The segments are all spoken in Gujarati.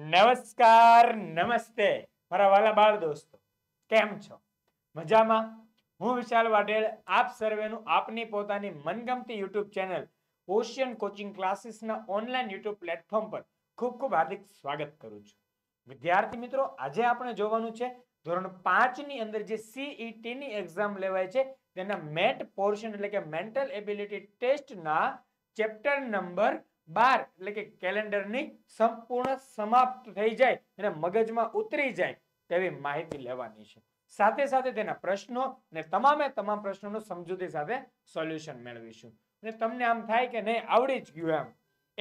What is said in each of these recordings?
નમસ્કાર નમસ્તે મારા વાલા બાળ દોસ્તો કેમ છો મજામાં હું વિશાલ વાટેલ આપ સર્વેનું આપની પોતાની મનગમતી યુટ્યુબ ચેનલ ઓશિયન કોચિંગ ક્લાસીસના ઓનલાઈન યુટ્યુબ પ્લેટફોર્મ પર ખૂબ ખૂબ હાર્દિક સ્વાગત કરું છું વિદ્યાર્થી મિત્રો આજે આપણે જોવાનું છે ધોરણ પાંચની અંદર જે સીઈટીની e એક્ઝામ લેવાય છે તેના મેટ પોર્શન એટલે કે મેન્ટલ એબિલિટી ટેસ્ટના ચેપ્ટર નંબર બાર એટલે કે કેલેન્ડરની સંપૂર્ણ સમાપ્ત થઈ જાય અને મગજમાં ઉતરી જાય તેવી માહિતી લેવાની છે સાથે સાથે તેના પ્રશ્નો અને તમામે તમામ પ્રશ્નોનું સમજૂતી સાથે સોલ્યુશન મેળવીશું અને તમને આમ થાય કે નહીં આવડી જ ગયું એમ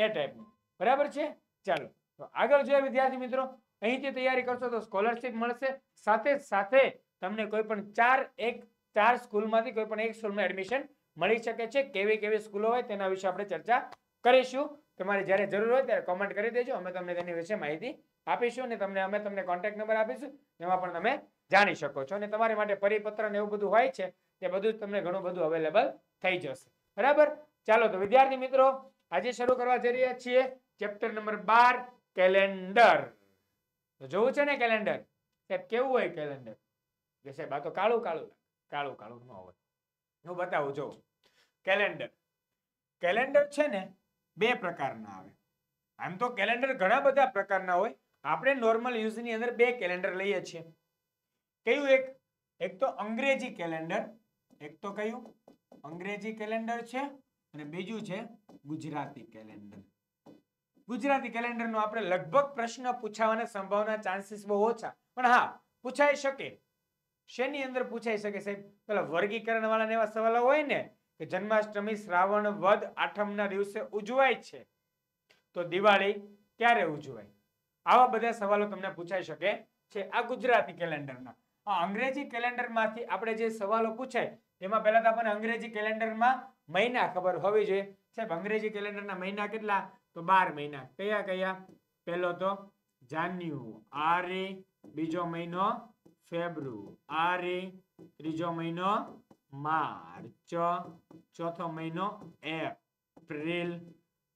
એ ટાઈપનું બરાબર છે ચાલો તો આગળ જોઈએ વિદ્યાર્થી મિત્રો અહીંથી તૈયારી કરશો તો સ્કોલરશિપ મળશે સાથે સાથે તમને કોઈ પણ ચાર એક ચાર સ્કૂલમાંથી કોઈ પણ એક સ્કૂલમાં એડમિશન મળી શકે છે કેવી કેવી સ્કૂલો હોય તેના વિશે આપણે ચર્ચા કરીશું તમારે જ્યારે જરૂર હોય ત્યારે કોમેન્ટ કરી દેજો અમે તમને તેની વિશે માહિતી આપીશું અને તમને અમે તમને કોન્ટેક્ટ નંબર આપીશું એમાં પણ તમે જાણી શકો છો અને તમારી માટે પરિપત્ર ને એવું બધું હોય છે તે બધું તમને ઘણું બધું અવેલેબલ થઈ જશે બરાબર ચાલો તો વિદ્યાર્થી મિત્રો આજે શરૂ કરવા જઈ રહ્યા છીએ ચેપ્ટર નંબર બાર કેલેન્ડર તો જોવું છે ને કેલેન્ડર સાહેબ કેવું હોય કેલેન્ડર કે સાહેબ આ તો કાળું કાળું કાળું કાળું ન હોય હું બતાવું જો કેલેન્ડર કેલેન્ડર છે ને બે પ્રકારના આવે આમ તો કેલેન્ડર ઘણા બધા પ્રકારના હોય આપણે નોર્મલ યુઝની અંદર બે કેલેન્ડર લઈએ છીએ કયું એક એક તો અંગ્રેજી કેલેન્ડર એક તો કયું અંગ્રેજી કેલેન્ડર છે અને બીજું છે ગુજરાતી કેલેન્ડર ગુજરાતી કેલેન્ડરનો આપણે લગભગ પ્રશ્ન પૂછાવાના સંભાવના ચાન્સીસ બહુ ઓછા પણ હા પૂછાઈ શકે શેની અંદર પૂછાઈ શકે સાહેબ પેલા વર્ગીકરણ વાળાને એવા સવાલો હોય ને કે જન્માષ્ટમી શ્રાવણ વદ આઠમના દિવસે ઉજવાય છે તો દિવાળી ક્યારે ઉજવાય આવા બધા સવાલો તમને પૂછાઈ શકે છે આ ગુજરાતી કેલેન્ડરના આ અંગ્રેજી કેલેન્ડરમાંથી આપણે જે સવાલો પૂછાય તેમાં પહેલા તો આપણને અંગ્રેજી કેલેન્ડરમાં મહિના ખબર હોવી જોઈએ સાહેબ અંગ્રેજી કેલેન્ડરના મહિના કેટલા તો બાર મહિના કયા કયા પહેલો તો જાન્યુઆરી બીજો મહિનો ફેબ્રુઆરી ત્રીજો મહિનો मार्च चौथो महीनो अप्रैल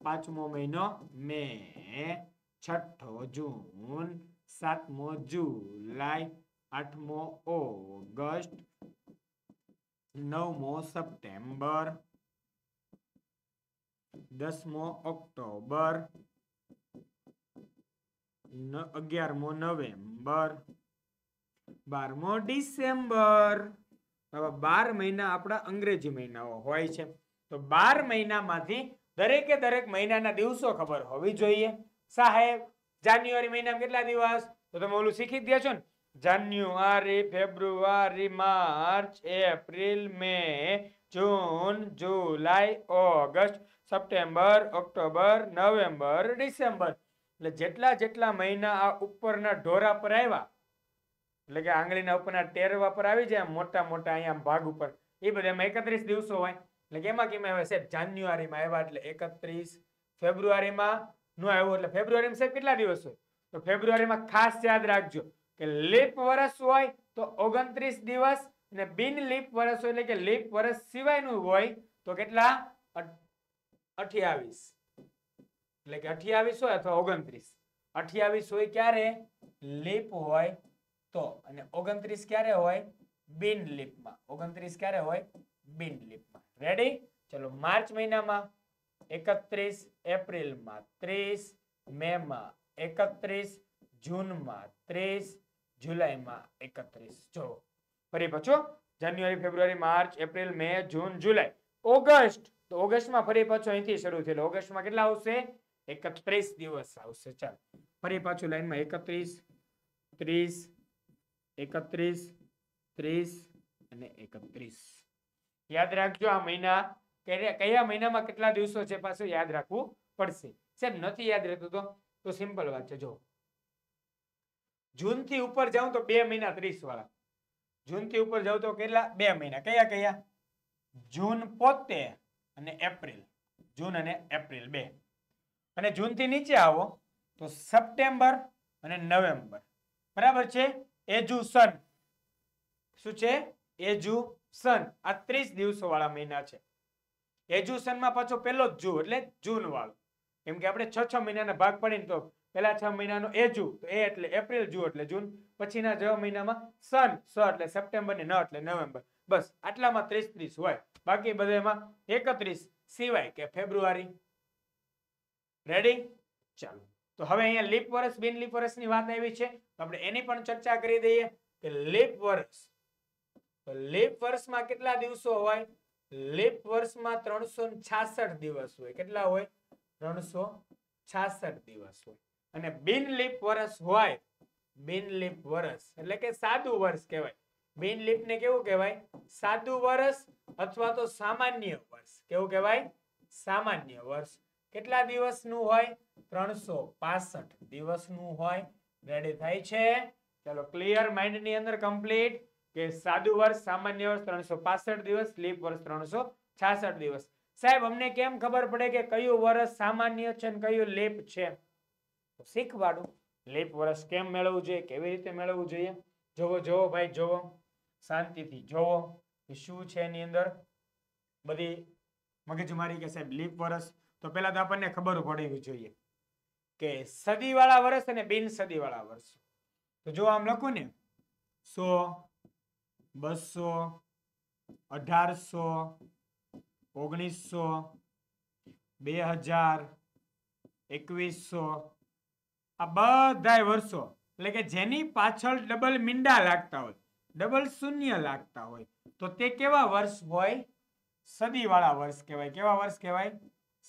पांचमो महीनो मे छठो जून सातमो जुलाई आठमो ऑगस्ट नवमो सप्टेम्बर दसमो ऑक्टोबर अग्यारो नवेम्बर बारमो डिसेम्बर હવે બાર મહિના આપણા અંગ્રેજી મહિનાઓ હોય છે તો બાર મહિનામાંથી દરેકે દરેક મહિનાના દિવસો ખબર હોવી જોઈએ સાહેબ જાન્યુઆરી મહિનામાં કેટલા દિવસ તો તમે ઓલું શીખી જ ગયા છો ને January February March April May June July August September October November December એટલે જેટલા જેટલા મહિના આ ઉપરના ઢોરા પર આવ્યા એટલે કે આંગળીના ઉપરના ટેરવા પર આવી જાય મોટા મોટા અહીંયા ભાગ ઉપર એ બધામાં એકત્રીસ દિવસો હોય એટલે કે એમાં કેમ આવે સાહેબ જાન્યુઆરીમાં આવ્યા એટલે એકત્રીસ ફેબ્રુઆરીમાં નું આવ્યું એટલે ફેબ્રુઆરીમાં સાહેબ કેટલા દિવસ હોય તો ફેબ્રુઆરીમાં ખાસ યાદ રાખજો કે લીપ વર્ષ હોય તો ઓગણત્રીસ દિવસ અને બિન લીપ વર્ષ હોય એટલે કે લીપ વર્ષ સિવાયનું હોય તો કેટલા અઠ્યાવીસ એટલે કે અઠ્યાવીસ હોય અથવા ઓગણત્રીસ અઠ્યાવીસ હોય ક્યારે લીપ હોય તો અને ઓગણત્રીસ ક્યારે હોય બિન લીપમાં ઓગણત્રીસ ક્યારે હોય બિન લીપમાં રેડી ચલો માર્ચ મહિનામાં એકત્રીસ એપ્રિલમાં ત્રીસ મેમાં એકત્રીસ જૂનમાં ત્રીસ જુલાઈમાં એકત્રીસ જો ફરી પાછો January February March April May June July August તો ઓગસ્ટમાં ફરી પાછો અહીંથી શરૂ થયેલો ઓગસ્ટમાં કેટલા આવશે એકત્રીસ દિવસ આવશે ચાલ ફરી પાછું લાઈનમાં એકત્રીસ ત્રીસ એકત્રીસ ત્રીસ અને એકત્રીસ યાદ રાખજો આ મહિના કયા મહિનામાં કેટલા દિવસો છે પાછું યાદ રાખવું પડશે સાહેબ નથી યાદ રહેતું તો તો સિમ્પલ વાત છે જો જૂન થી ઉપર જાઉં તો બે મહિના ત્રીસ વાળા જૂન થી ઉપર જાઉં તો કેટલા બે મહિના કયા કયા જૂન પોતે અને એપ્રિલ જૂન અને એપ્રિલ બે અને જૂન થી નીચે આવો તો સપ્ટેમ્બર અને નવેમ્બર બરાબર છે એજ્યુસન શું છે એજ્યુસન આ ત્રીસ દિવસો વાળા મહિના છે એજ્યુસનમાં પાછો પહેલો જ જૂ એટલે જૂન વાળો કેમ કે આપણે છ છ મહિનાના ભાગ પડીને તો પહેલા છ મહિનાનો એ જૂ તો એ એટલે એપ્રિલ જૂ એટલે જૂન પછીના છ મહિનામાં સન સ એટલે સપ્ટેમ્બર ને ન એટલે નવેમ્બર બસ આટલામાં ત્રીસ ત્રીસ હોય બાકી બધામાં એકત્રીસ સિવાય કે ફેબ્રુઆરી રેડી ચાલો તો હવે અહીંયા લીપ વર્ષ બિન લીપ વર્ષની વાત આવી છે આપણે એની પણ ચર્ચા કરી દઈએ કે લીપ વર્ષ લેપ વર્ષમાં કેટલા દિવસો હોય લીપ વર્ષમાં ત્રણસો છાસઠ દિવસ હોય કેટલા હોય ત્રણસો છાસઠ દિવસ હોય અને બિન લીપ વર્ષ હોય બિન લીપ વર્ષ એટલે કે સાદું વર્ષ કહેવાય બિન લીપ ને કેવું કહેવાય સાદું વર્ષ અથવા તો સામાન્ય વર્ષ કેવું કહેવાય સામાન્ય વર્ષ કેટલા દિવસનું હોય ત્રણસો પાસઠ દિવસનું હોય રેડી થાય છે ચલો ક્લિયર માઇન્ડ ની અંદર કમ્પ્લીટ કે સાદું વર્ષ સામાન્ય વર્ષ ત્રણસો દિવસ લીપ વર્ષ ત્રણસો દિવસ સાહેબ અમને કેમ ખબર પડે કે કયું વર્ષ સામાન્ય છે અને કયું લેપ છે શીખવાડું લેપ વર્ષ કેમ મેળવવું જોઈએ કેવી રીતે મેળવવું જોઈએ જોવો જોવો ભાઈ જોવો શાંતિથી જોવો કે શું છે એની અંદર બધી મગજમારી કે સાહેબ લીપ વર્ષ તો પહેલા તો આપણને ખબર પડવી જોઈએ કે સદીવાળા વર્ષ અને બિન સદીવાળા વર્ષ તો જો આમ લખું ને સો બસો અઢારસો ઓગણીસો બે હજાર એકવીસો આ બધા વર્ષો એટલે કે જેની પાછળ ડબલ મીંડા લાગતા હોય ડબલ શૂન્ય લાગતા હોય તો તે કેવા વર્ષ હોય સદીવાળા વર્ષ કહેવાય કેવા વર્ષ કહેવાય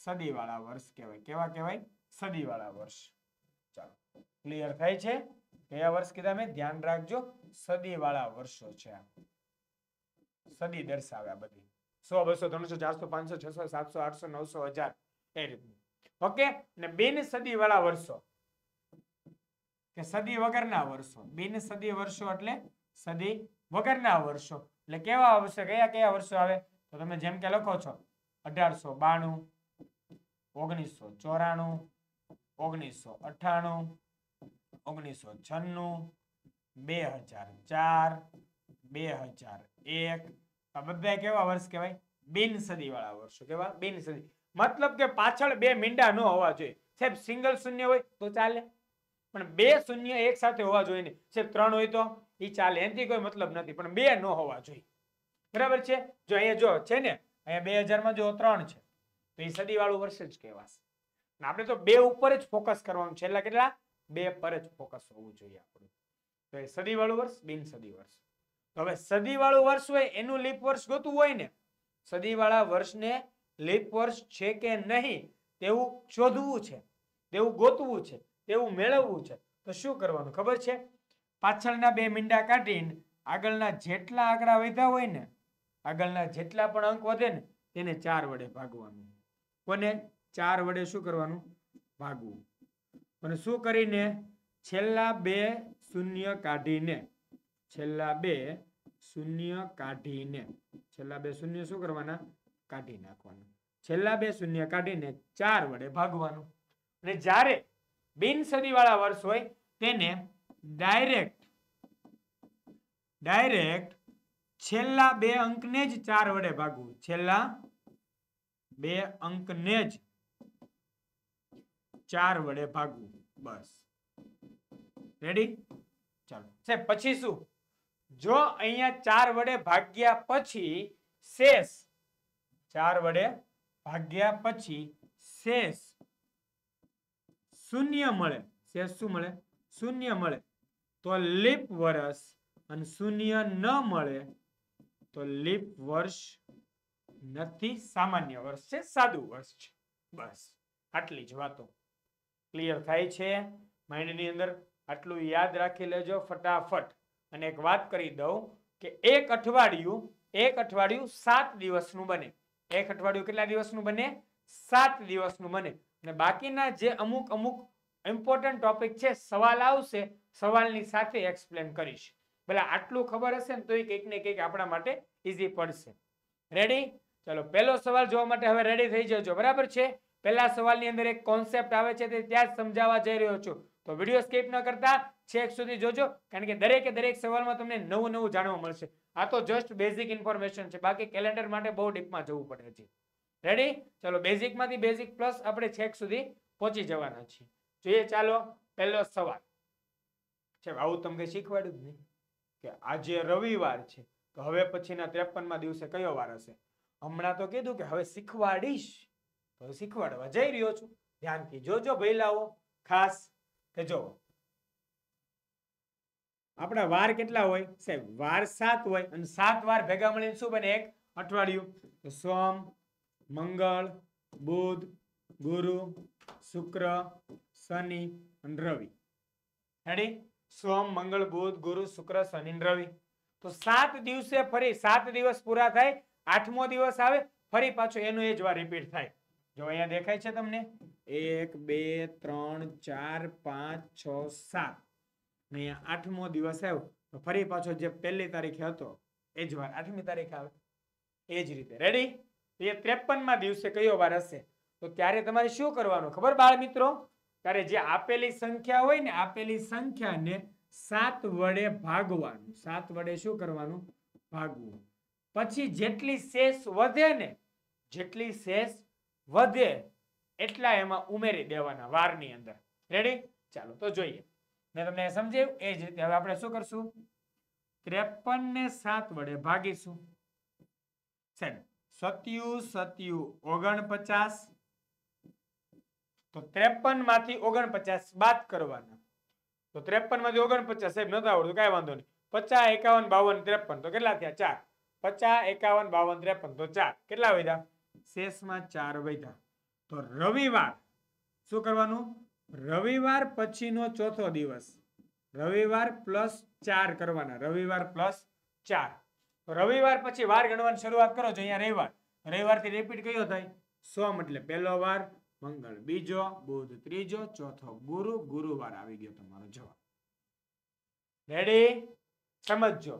સદીવાળા વર્ષ કહેવાય કેવા કહેવાય સદીવાળા વર્ષ ચાલો ક્લિયર થાય છે કયા વર્ષ કીધા મેં ધ્યાન રાખજો સદીવાળા વર્ષો છે સદી દર્શાવ્યા બધી સો બસો ત્રણસો ચારસો પાંચસો છસો સાતસો આઠસો નવસો હજાર એ રીતનું ઓકે અને બિન સદીવાળા વર્ષો કે સદી વગરના વર્ષો બિન સદી વર્ષો એટલે સદી વગરના વર્ષો એટલે કેવા વર્ષો કયા કયા વર્ષો આવે તો તમે જેમ કે લખો છો અઢારસો બાણું ઓગણીસો ચોરાણું ઓગણીસો અઠાણું ઓગણીસો છન્નું બે હજાર ચાર બે હજાર એક આ બધા કેવા વર્ષ કહેવાય બિન બિનસદી વાળા વર્ષો કેવા સદી મતલબ કે પાછળ બે મીંડા ન હોવા જોઈએ સાહેબ સિંગલ શૂન્ય હોય તો ચાલે પણ બે શૂન્ય એક સાથે હોવા જોઈએ નહીં સાહેબ ત્રણ હોય તો એ ચાલે એનાથી કોઈ મતલબ નથી પણ બે ન હોવા જોઈએ બરાબર છે જો અહીંયા જો છે ને અહીંયા બે હજારમાં જો ત્રણ છે તો એ સદી વાળું વર્ષ જ કહેવાશે આપણે તો બે ઉપર જ ફોકસ કરવાનું છેલ્લા કેટલા બે પર જ ફોકસ હોવું જોઈએ આપણું તો એ સદીવાળું વર્ષ બિન સદી વર્ષ હવે સદીવાળું વર્ષ હોય એનું લીપ વર્ષ ગોતું હોય ને સદીવાળા વર્ષને લીપ વર્ષ છે કે નહીં તેવું શોધવું છે તેવું ગોતવું છે તેવું મેળવવું છે તો શું કરવાનું ખબર છે પાછળના બે મીંડા કાઢીને આગળના જેટલા આંકડા વધ્યા હોય ને આગળના જેટલા પણ અંક વધે ને તેને ચાર વડે ભાગવાનું કોને ચાર વડે શું કરવાનું ભાગવું અને શું કરીને છેલ્લા બે શૂન્ય કાઢીને છેલ્લા બે શૂન્ય કાઢીને છેલ્લા બે શૂન્ય શું કરવાના કાઢી નાખવાનું છેલ્લા બે શૂન્ય કાઢીને ચાર વડે ભાગવાનું અને જ્યારે બિન સદીવાળા વર્ષ હોય તેને ડાયરેક્ટ ડાયરેક્ટ છેલ્લા બે અંકને જ ચાર વડે ભાગવું છેલ્લા બે અંકને જ ચાર વડે ભાગવું બસ રેડી ચાલો પછી શું જો અહીંયા ચાર વડે ભાગ્યા પછી શેષ ચાર વડે ભાગ્યા પછી શેષ શૂન્ય મળે શેષ શું મળે શૂન્ય મળે તો લીપ વર્ષ અને શૂન્ય ન મળે તો લીપ વર્ષ નથી સામાન્ય વર્ષ છે સાદું વર્ષ છે બસ આટલી જ વાતો ક્લિયર થાય છે માઇન્ડની અંદર આટલું યાદ રાખી લેજો ફટાફટ અને એક વાત કરી દઉં કે એક અઠવાડિયું એક અઠવાડિયું સાત દિવસનું બને એક અઠવાડિયું કેટલા દિવસનું બને સાત દિવસનું બને અને બાકીના જે અમુક અમુક ઇમ્પોર્ટન્ટ ટોપિક છે સવાલ આવશે સવાલની સાથે એક્સપ્લેન કરીશ ભલે આટલું ખબર હશે ને તો એ કંઈક ને કંઈક આપણા માટે ઇઝી પડશે રેડી ચલો પહેલો સવાલ જોવા માટે હવે રેડી થઈ જજો બરાબર છે પહેલા સવાલની અંદર એક કોન્સેપ્ટ આવે છે તે ત્યાં જ સમજાવવા જઈ રહ્યો છું તો વિડીયો સ્કીપ ન કરતા છેક સુધી જોજો કારણ કે દરેકે દરેક સવાલમાં તમને નવું નવું જાણવા મળશે આ તો જસ્ટ બેઝિક ઇન્ફોર્મેશન છે બાકી કેલેન્ડર માટે બહુ ડીપમાં જવું પડે છે રેડી ચલો બેઝિકમાંથી બેઝિક પ્લસ આપણે છેક સુધી પહોંચી જવાના છીએ જોઈએ ચાલો પહેલો સવાલ છે આવું તમને શીખવાડ્યું જ નહીં કે આજે રવિવાર છે તો હવે પછીના ત્રેપનમાં દિવસે કયો વાર હશે હમણાં તો કીધું કે હવે શીખવાડીશ તો શીખવાડવા જઈ રહ્યો છું ધ્યાનથી જોજો ભૈલાઓ ખાસ કે જો આપણા વાર કેટલા હોય સાહેબ વાર સાત હોય અને સાત વાર ભેગા મળીને શું બને એક અઠવાડિયું સોમ મંગળ બુધ ગુરુ શુક્ર શનિ અને રવિ રેડી સોમ મંગળ બુધ ગુરુ શુક્ર શનિ રવિ તો સાત દિવસે ફરી સાત દિવસ પૂરા થાય આઠમો દિવસ આવે ફરી પાછો એનું એ જ વાર રિપીટ થાય જો અહીંયા દેખાય છે તમને એક બે ત્રણ ચાર પાંચ છ સાત અહીંયા આઠમો દિવસ આવ્યો તો ફરી પાછો જે પહેલી તારીખે હતો એ જ વાર આઠમી તારીખ આવે એ જ રીતે રેડી એ ત્રેપનમાં દિવસે કયો વાર હશે તો ત્યારે તમારે શું કરવાનું ખબર બાળ મિત્રો ત્યારે જે આપેલી સંખ્યા હોય ને આપેલી સંખ્યાને સાત વડે ભાગવાનું સાત વડે શું કરવાનું ભાગવું પછી જેટલી શેષ વધે ને જેટલી શેષ વધે એટલા એમાં ઉમેરી દેવાના વારની અંદર રેડી ચાલો તો જોઈએ મેં તમને સમજાવ્યું એ જ રીતે હવે આપણે શું કરશું ત્રેપન ને સાત વડે ભાગીશું સત્યુ સત્યુ ઓગણપચાસ તો ત્રેપન માંથી ઓગણપચાસ બાદ કરવાના તો ત્રેપન માંથી ઓગણપચાસ સાહેબ નતા આવડતું કઈ વાંધો નહીં પચાસ એકાવન બાવન ત્રેપન તો કેટલા થયા ચાર પચાસ એકાવન બાવન ત્રેપન તો ચાર કેટલા વધ્યા શેષમાં ચાર વધ્યા તો રવિવાર શું કરવાનું રવિવાર પછીનો ચોથો દિવસ રવિવાર પ્લસ ચાર કરવાના રવિવાર પ્લસ ચાર રવિવાર પછી વાર ગણવાની શરૂઆત કરો છો અહીંયા રવિવાર રવિવાર થી રિપીટ કયો થાય સોમ એટલે પહેલો વાર મંગળ બીજો બુધ ત્રીજો ચોથો ગુરુ ગુરુવાર આવી ગયો તમારો જવાબ રેડી સમજો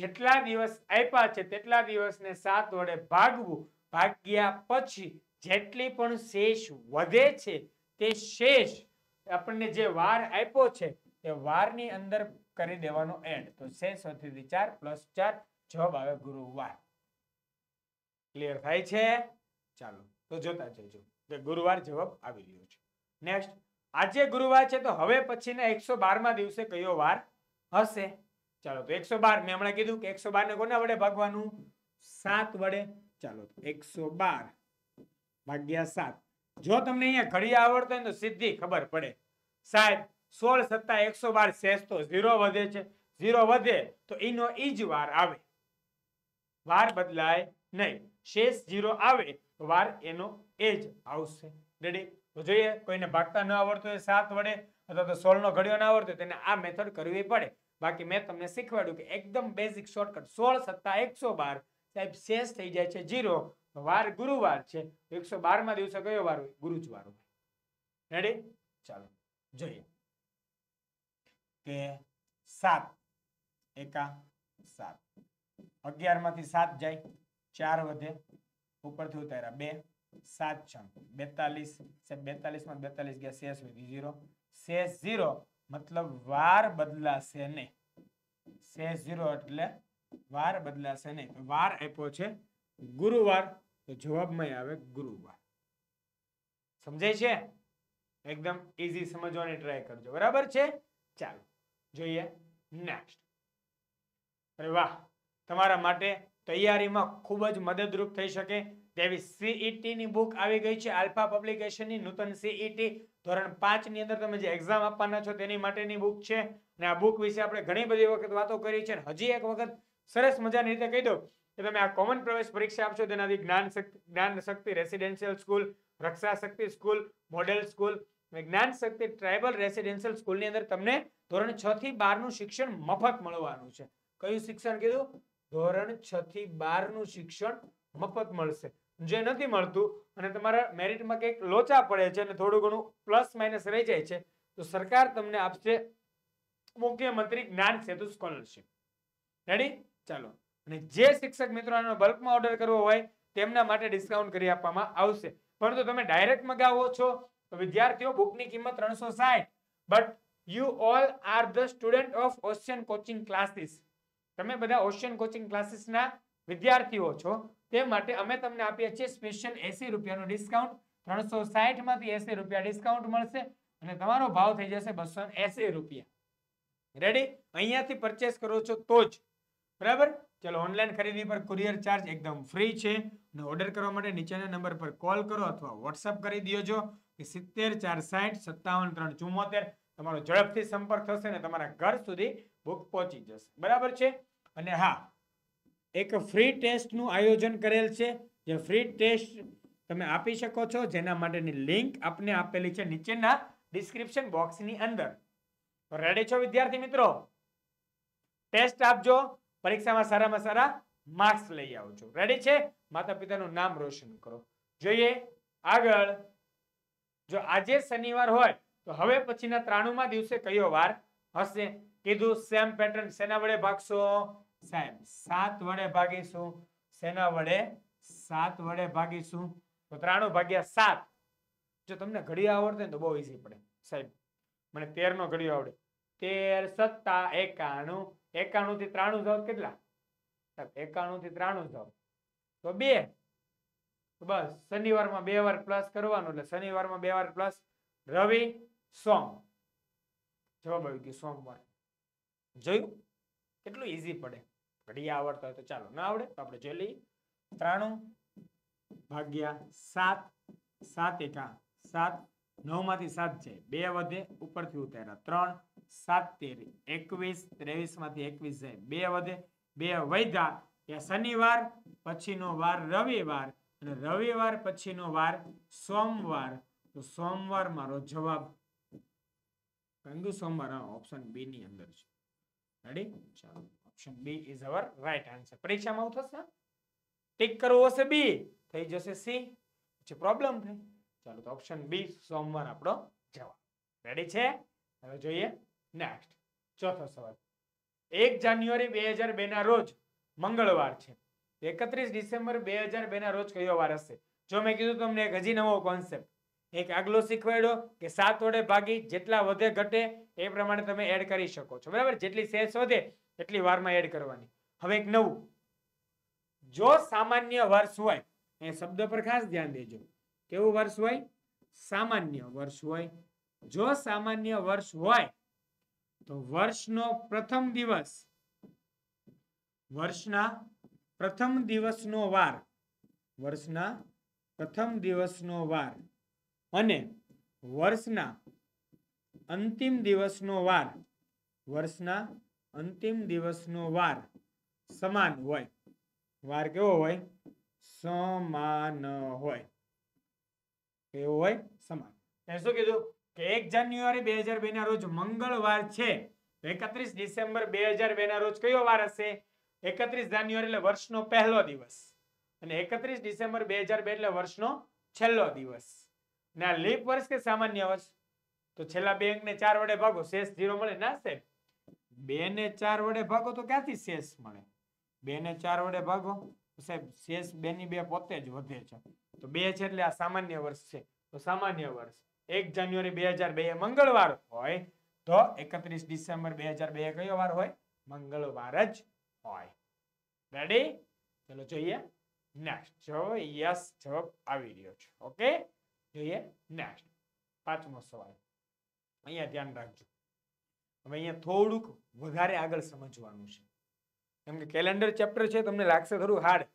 જેટલા દિવસ આપ્યા છે તેટલા દિવસને સાત વડે ભાગવું ભાગ્યા પછી જેટલી પણ શેષ વધે છે તે શેષ આપણને જે વાર આપ્યો છે તે વારની અંદર કરી દેવાનો એડ તો શેષ વધતી ચાર પ્લસ ચાર જવાબ આવે ગુરુવાર ક્લિયર થાય છે ચાલો તો જોતા જજો ગુરુવાર જવાબ આવી રહ્યો છે નેક્સ્ટ આજે ગુરુવાર છે તો હવે પછીના એકસો બારમાં દિવસે કયો વાર હશે ચાલો તો એકસો બાર મેં હમણાં કીધું કે એકસો બાર ને કોને વડે ભાગવાનું સાત વડે ચાલો એકસો બાર ભાગ્યા સાત જો તમને અહીંયા ઘડી આવડતો હોય તો સીધી ખબર પડે સાહેબ સોળ સત્તા એકસો બાર શેષ તો ઝીરો વધે છે ઝીરો વધે તો એનો ઈ જ વાર આવે વાર બદલાય નહીં શેષ ઝીરો આવે વાર એનો એ જ આવશે રેડી તો જોઈએ કોઈને ભાગતા ન આવડતું હોય સાત વડે અથવા તો સોળનો ઘડિયો ના આવડતો તેને આ મેથડ કરવી પડે બાકી મેં તમને શીખવાડ્યું કે એકદમ બેઝિક શોર્ટકટ સોળ સત્તા એકસો બાર સાહેબ શેષ થઈ જાય છે જીરો વાર ગુરુવાર છે એકસો બારમાં દિવસે કયો વાર હોય ગુરુ જ વાર હોય રેડી ચાલો જોઈએ કે સાત એકા સાત અગિયાર માંથી સાત જાય ચાર વધે ઉપરથી ઉતાર્યા બે સાત છ બેતાલીસ બેતાલીસ માં બેતાલીસ ગયા શેષ વધી ઝીરો શેષ ઝીરો મતલબ વાર બદલાશે નહીં શેષ ઝીરો એટલે વાર બદલાશે નહીં વાર આપ્યો છે ગુરુવાર તો જવાબમાં આવે ગુરુવાર સમજાય છે એકદમ ઈઝી સમજવાની ટ્રાય કરજો બરાબર છે ચાલો જોઈએ નેક્સ્ટ અરે વાહ તમારા માટે તૈયારીમાં ખૂબ જ મદદરૂપ થઈ શકે તેવી સીઈટી e ની બુક આવી ગઈ છે આલ્ફા પબ્લિકેશન ની નૂતન સીઈટી e ધોરણ પાંચ ની અંદર તમે જે એક્ઝામ આપવાના છો તેની માટેની બુક છે અને આ બુક વિશે આપણે ઘણી બધી વખત વાતો કરી છે હજી એક વખત સરસ મજાની રીતે કહી દો કે તમે આ કોમન પ્રવેશ પરીક્ષા આપશો તેનાથી Gyan Gyan Shakti residential school Raksha Shakti school model school Gyan Shakti tribal residential સ્કૂલની અંદર તમને ધોરણ છ થી બારનું શિક્ષણ મફત મળવાનું છે કયું શિક્ષણ કીધું ધોરણ છ થી બારનું શિક્ષણ મફત મળશે જે નથી મળતું અને તમારા મેરિટમાં કંઈક લોચા પડે છે અને થોડું ઘણું પ્લસ માઇનસ રહી જાય છે તો સરકાર તમને આપશે મુખ્યમંત્રી જ્ઞાન સેતુ સ્કોલરશીપ રેડી ચાલો અને જે શિક્ષક મિત્રો આનો બલ્કમાં ઓર્ડર કરવો હોય તેમના માટે ડિસ્કાઉન્ટ કરી આપવામાં આવશે પરંતુ તમે ડાયરેક્ટ મગાવો છો તો વિદ્યાર્થીઓ બુકની કિંમત ત્રણસો but you all are the student of Ocean coaching classes તમે બધા ઓશિયન કોચિંગ ક્લાસીસના વિદ્યાર્થીઓ છો તે માટે અમે તમને આપીએ છીએ સ્પેશિયલ એસી રૂપિયાનું ડિસ્કાઉન્ટ ત્રણસો સાહીઠમાંથી એસી રૂપિયા ડિસ્કાઉન્ટ મળશે અને તમારો ભાવ થઈ જશે બસો રૂપિયા રેડી અહીંયાથી પરચેસ કરો છો તો જ બરાબર ચલો ઓનલાઈન ખરીદી પર કુરિયર ચાર્જ એકદમ ફ્રી છે અને ઓર્ડર કરવા માટે નીચેના નંબર પર કોલ કરો અથવા વોટ્સઅપ કરી દેજો કે સિત્તેર ચાર સાઠ સત્તાવન ત્રણ ચુમ્મોતેર તમારો ઝડપથી સંપર્ક થશે અને તમારા ઘર સુધી બુક પહોંચી જશે બરાબર છે અને હા એક ફ્રી ટેસ્ટનું આયોજન કરેલ છે જે ફ્રી ટેસ્ટ તમે આપી શકો છો જેના માટેની લિંક આપને આપેલી છે નીચેના ડિસ્ક્રિપ્શન બોક્સની અંદર રેડી છો વિદ્યાર્થી મિત્રો ટેસ્ટ આપજો પરીક્ષામાં સારામાં સારા માર્ક્સ લઈ આવજો રેડી છે માતા પિતાનું નામ રોશન કરો જોઈએ આગળ જો આજે શનિવાર હોય તો હવે પછીના ત્રાણુમાં દિવસે કયો વાર હશે કીધું સેમ પેટર્ન સેના વડે ભાગશો સેમ સાત વડે ભાગીશું સેના વડે સાત વડે ભાગીશું તો ત્રાણું ભાગ્યા સાત જો તમને ઘડી આવડતે તો બહુ ઈઝી પડે સાહેબ મને તેર નો ઘડી આવડે તેર સત્તા એકાણું એકાણું થી ત્રાણું જાવ કેટલા એકાણું થી ત્રાણું જાવ તો બે બસ શનિવારમાં બે વાર પ્લસ કરવાનું એટલે શનિવારમાં બે વાર પ્લસ રવિ સોમ જવાબ આવી ગયો સોમવાર જોયું કેટલું ઈઝી પડે ઘડિયા આવડતા હોય તો ચાલો ના આવડે તો આપણે જોઈ લઈએ ત્રાણું ભાગ્યા સાત સાત એકા સાત નવ માંથી સાત છે બે વધે ઉપરથી ઉતાર્યા ત્રણ સાત તેર એકવીસ ત્રેવીસ માંથી એકવીસ જાય બે વધે બે વૈધા ત્યાં શનિવાર પછીનો વાર રવિવાર અને રવિવાર પછીનો વાર સોમવાર તો સોમવાર મારો જવાબ કંગુ સોમવાર ઓપ્શન બી ની અંદર છે રેડી ચાલો option B is our right answer પરીક્ષામાં આવું થશે ટીક કરવું હશે બી થઈ જશે સી પછી પ્રોબ્લેમ થાય ચાલો તો ઓપ્શન બી સોમવાર આપણો જવાબ રેડી છે હવે જોઈએ નેક્સ્ટ ચોથો સવાલ એક જાન્યુઆરી બે હજાર બે ના રોજ મંગળવાર છે એકત્રીસ ડિસેમ્બર બે હજાર બે ના રોજ કયો વાર હશે જો મેં કીધું તમને એક હજી નવો કોન્સેપ્ટ એક આગલો શીખવાડ્યો કે સાત વડે ભાગી જેટલા વધે ઘટે એ પ્રમાણે તમે એડ કરી શકો છો બરાબર જેટલી શેષ વધે એટલી વારમાં એડ કરવાની હવે એક નવું જો સામાન્ય વાર હોય એ શબ્દ પર ખાસ ધ્યાન દેજો કેવું વર્ષ હોય સામાન્ય વર્ષ હોય જો સામાન્ય વર્ષ હોય તો વર્ષનો પ્રથમ દિવસ વર્ષના પ્રથમ દિવસનો વાર વર્ષના પ્રથમ દિવસનો વાર અને વર્ષના અંતિમ દિવસનો વાર વર્ષના અંતિમ દિવસનો વાર સમાન હોય વાર કેવો હોય સમાન હોય કેવો હોય સમાન એ શું કીધું કે એક જાન્યુઆરી બે હજાર બે ના રોજ મંગળવાર છે તો એકત્રીસ ડિસેમ્બર બે હજાર બે ના રોજ કયો વાર હશે એકત્રીસ જાન્યુઆરી એટલે વર્ષનો પહેલો દિવસ અને એકત્રીસ ડિસેમ્બર બે હજાર બે એટલે વર્ષનો છેલ્લો દિવસ ના લીપ વર્ષ કે સામાન્ય વર્ષ તો છેલ્લા બે અંકને ચાર વડે ભાગો શેષ ઝીરો મળે ના સાહેબ બે ને ચાર વડે ભાગો તો ક્યાંથી શેષ મળે બે ને ચાર વડે ભાગો સાહેબ શેષ બે ની બે પોતે જ વધે છે તો બે છે એટલે આ સામાન્ય વર્ષ છે તો સામાન્ય વર્ષ એક જાન્યુઆરી બે હજાર બે મંગળવાર હોય તો એકત્રીસ ડિસેમ્બર બે હજાર બે કયો વાર હોય મંગળવાર જ હોય રેડી ચલો જોઈએ નેક્સ્ટ જો યસ જવાબ આવી રહ્યો છે ઓકે જોઈએ નેક્સ્ટ પાંચમો સવાલ અહીંયા ધ્યાન રાખજો હવે અહીંયા થોડુંક વધારે આગળ સમજવાનું છે એમ કે કેલેન્ડર ચેપ્ટર છે તમને લાગશે થોડું હાર્ડ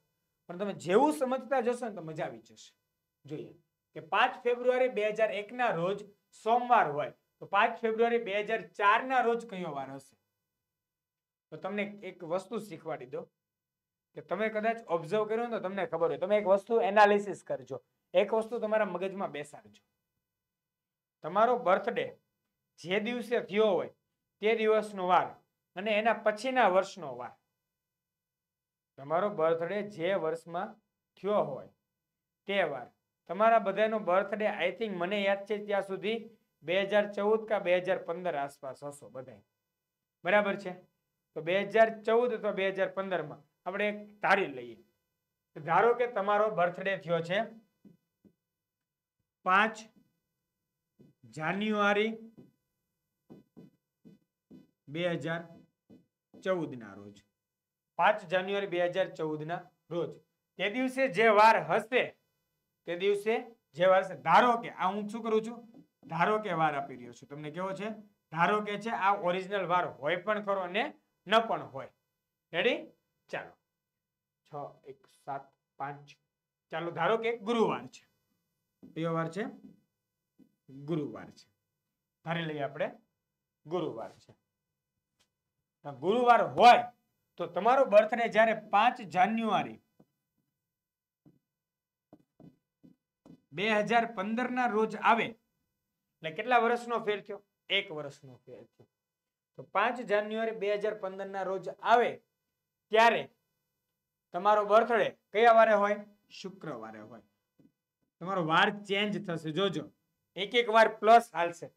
પણ તમે જેવું સમજતા જશો ને તો મજા આવી જશે જોઈએ કે પાંચ ફેબ્રુઆરી બે હજાર એકના રોજ સોમવાર હોય તો પાંચ ફેબ્રુઆરી બે હજાર ચારના રોજ કયો વાર હશે તો તમને એક વસ્તુ શીખવાડી દો કે તમે કદાચ ઓબ્ઝર્વ કર્યું તો તમને ખબર હોય તમે એક વસ્તુ એનાલિસિસ કરજો એક વસ્તુ તમારા મગજમાં બેસાડજો તમારો બર્થડે જે દિવસે થયો હોય તે દિવસનો વાર અને એના પછીના વર્ષનો વાર તમારો બર્થડે જે વર્ષમાં થયો હોય તે વાર તમારા બધાનો બર્થડે આઈ થિંક મને યાદ છે ત્યાં સુધી બે હજાર ચૌદ કા બે હજાર પંદર આસપાસ હશો બધા બરાબર છે તો બે હજાર ચૌદ અથવા બે હજાર પંદરમાં આપણે એક તારી લઈએ ધારો કે તમારો બર્થડે થયો છે પાંચ જાન્યુઆરી બે હજાર ચૌદના રોજ પાંચ જાન્યુઆરી બે હજાર ચૌદના રોજ તે દિવસે જે વાર હશે તે દિવસે જે વાર હશે ધારો કે આ હું શું કરું છું ધારો કે વાર આપી રહ્યો છું તમને કેવો છે ધારો કે છે આ ઓરિજિનલ વાર હોય પણ ખરો ને ન પણ હોય રેડી ચાલો છ એક સાત પાંચ ચાલો ધારો કે ગુરુવાર છે કયો વાર છે ગુરુવાર છે ધારી લઈએ આપણે ગુરુવાર છે ગુરુવાર હોય તો તમારો બર્થડે જ્યારે પાંચ જાન્યુઆરી બે હજાર પંદર ના રોજ આવે એટલે કેટલા વર્ષનો ફેર થયો એક વર્ષનો ફેર થયો તો પાંચ જાન્યુઆરી બે હજાર પંદર ના રોજ આવે ત્યારે તમારો બર્થડે કયા વારે હોય શુક્રવારે હોય તમારો વાર ચેન્જ થશે જોજો એક એક વાર પ્લસ હાલશે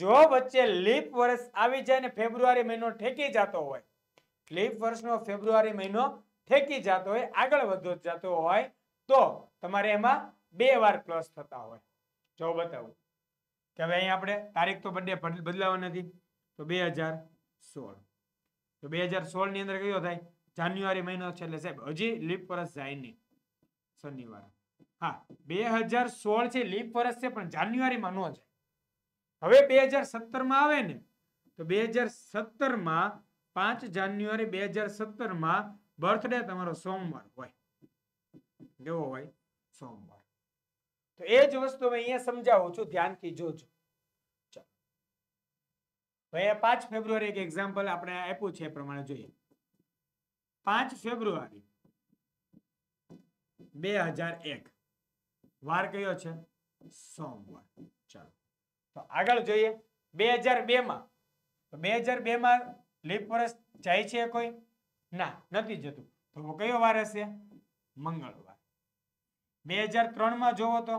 જો વચ્ચે લીપ વર્ષ આવી જાય ને ફેબ્રુઆરી મહિનો ઠેકી જતો હોય લીપ વર્ષનો ફેબ્રુઆરી મહિનો ઠેકી જતો હોય આગળ વધતો જતો હોય તો તમારે એમાં બે વાર પ્લસ થતા હોય જો બતાવું કે હવે અહીં આપણે તારીખ તો બર્થડે બદલાવો નથી તો બે હજાર સોળ તો બે હજાર સોળની અંદર કયો થાય જાન્યુઆરી મહિનો છે એટલે સાહેબ હજી લીપ વર્ષ જાય નહીં શનિવાર હા બે હજાર સોળ છે લીપ વર્ષ છે પણ જાન્યુઆરીમાં ન જાય હવે બે હજાર સત્તરમાં આવે ને તો બે હજાર સત્તરમાં પાંચ જાન્યુઆરી બે હજાર સત્તરમાં બર્થડે તમારો સોમવાર હોય કેવો હોય સોમવાર તો એ જ વસ્તુ અહીંયા સમજાવું છું ધ્યાનથી જોજો ભાઈ પાંચ ફેબ્રુઆરી એક એક્ઝામ્પલ આપણે આપ્યું છે એ પ્રમાણે જોઈએ પાંચ ફેબ્રુઆરી બે હજાર એક વાર કયો છે સોમવાર ચાલો તો આગળ જોઈએ બે હજાર બે માં બે હજાર બે માં લીપ વર્ષ જાય છે કોઈ ના નથી જતું તો કયો વાર હશે મંગળવાર બે હજાર ત્રણમાં જોવો તો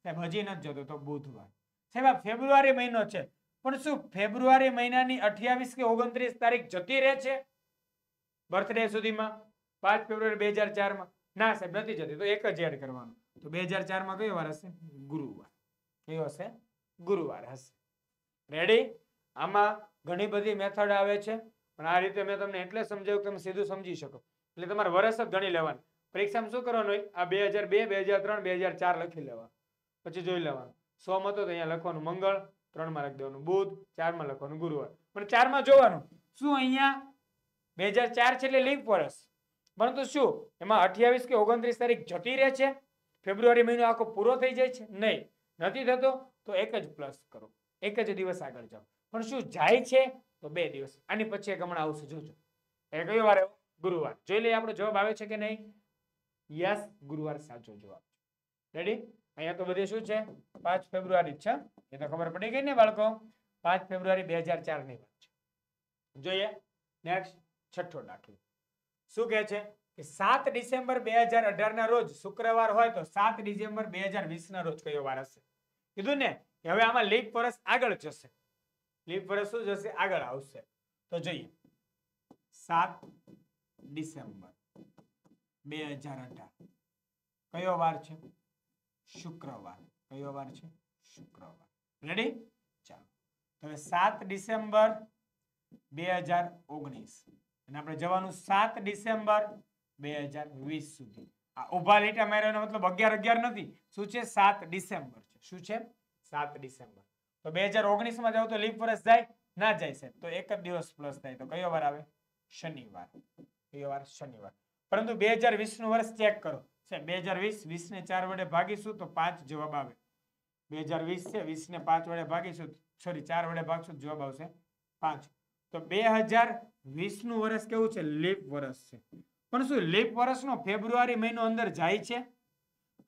સાહેબ હજી નથી જતો તો બુધવાર સાહેબ આ ફેબ્રુઆરી મહિનો છે પણ શું ફેબ્રુઆરી મહિનાની અઠ્યાવીસ કે ઓગણત્રીસ તારીખ જતી રહે છે બર્થડે સુધીમાં પાંચ ફેબ્રુઆરી બે હજાર ચારમાં ના સાહેબ નથી જતી તો એક જ એડ કરવાનું તો બે હજાર ચારમાં કયો વાર હશે ગુરુવાર કયો હશે ગુરુવાર હશે રેડી આમાં ઘણી બધી મેથડ આવે છે પણ આ રીતે મેં તમને એટલે સમજાવ્યું કે તમે સીધું સમજી શકો એટલે તમારે વર્ષ જ ગણી લેવાનું પરીક્ષામાં શું કરવાનું હોય આ બે હજાર બે બે હજાર ત્રણ બે હજાર ચાર લખી લેવા પછી જોઈ લેવાનું સોમ હતો તો અહીંયા લખવાનું મંગળ ત્રણમાં લખી દેવાનું બુધ ચારમાં લખવાનું ગુરુવાર પણ ચારમાં જોવાનું શું અહીંયા બે હજાર ચાર છે એટલે લીપ વરસ પરંતુ શું એમાં અઠ્યાવીસ કે ઓગણત્રીસ તારીખ જતી રહે છે ફેબ્રુઆરી મહિનો આખો પૂરો થઈ જાય છે નહીં નથી થતો તો એક જ પ્લસ કરો એક જ દિવસ આગળ જાઓ પણ શું જાય છે તો બે દિવસ આની પછી એક હમણાં આવશે જોજો એ કયો વાર ગુરુવાર જોઈ લઈએ આપણો જવાબ આવે છે કે નહીં યસ ગુરુવાર સાચો જવાબ રેડી અહીંયા તો બધે શું છે પાંચ ફેબ્રુઆરી છે એ તો ખબર પડી ગઈ ને બાળકો પાંચ ફેબ્રુઆરી બે હજાર ચાર ની વાત છે જોઈએ નેક્સ્ટ છઠ્ઠો દાખલો શું કહે છે કે સાત ડિસેમ્બર બે હજાર અઢાર ના રોજ શુક્રવાર હોય તો સાત ડિસેમ્બર બે હજાર વીસ ના રોજ કયો વાર હશે કીધું ને હવે આમાં લીપ વર્ષ આગળ જશે લીપ વર્ષ શું જશે આગળ આવશે તો જોઈએ સાત ડિસેમ્બર બે હજાર અઢાર કયો વાર છે શુક્રવાર કયો વાર છે શુક્રવાર રેડી ચાલો હવે સાત ડિસેમ્બર બે હજાર ઓગણીસ અને આપણે જવાનું સાત ડિસેમ્બર બે હજાર વીસ સુધી આ ઉભા લીટા માર્યો મતલબ અગિયાર અગિયાર નથી શું છે સાત ડિસેમ્બર છે શું છે સાત ડિસેમ્બર તો બે હજાર ઓગણીસમાં જાઓ તો લીપ વર્ષ જાય ના જાય સાહેબ તો એક જ દિવસ પ્લસ થાય તો કયો વાર આવે શનિવાર કયો વાર શનિવાર પરંતુ બે હજાર વીસનું વર્ષ ચેક કરો સાહેબ બે હજાર વીસ વીસને ચાર વડે ભાગીશું તો પાંચ જવાબ આવે બે હજાર વીસ છે વીસને પાંચ વડે ભાગીશું સોરી ચાર વડે ભાગશું જવાબ આવશે પાંચ તો બે હજાર વીસનું વર્ષ કેવું છે લીપ વર્ષ છે પણ શું લીપ વર્ષનો ફેબ્રુઆરી મહિનો અંદર જાય છે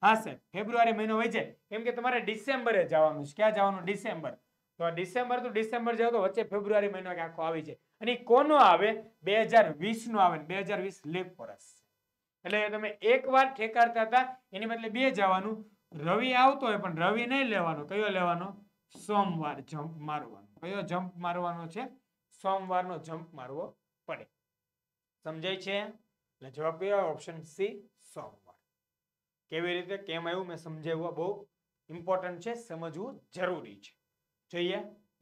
હશે ફેબ્રુઆરી મહિનો હોય છે કેમ કે તમારે ડિસેમ્બરે જવાનું છે ક્યાં જવાનું ડિસેમ્બર તો ડિસેમ્બર તો ડિસેમ્બર જાવ તો વચ્ચે ફેબ્રુઆરી મહિનો આખો આવી છે અને કોનો આવે બે હજાર વીસનો આવે બે હજાર વીસ લીપ વર્ષ એટલે તમે એકવાર ઠેકાડતા હતા એની બદલે બે જવાનું રવિ આવતો હોય પણ રવિ નહીં લેવાનો કયો લેવાનો સોમવાર જમ્પ મારવાનો કયો જમ્પ મારવાનો છે સોમવારનો જમ્પ મારવો પડે સમજાય છે એટલે જવાબ કયો ઓપ્શન સી સોમવાર કેવી રીતે કેમ આવ્યું મેં સમજાવવા બહુ ઇમ્પોર્ટન્ટ છે સમજવું જરૂરી છે જોઈએ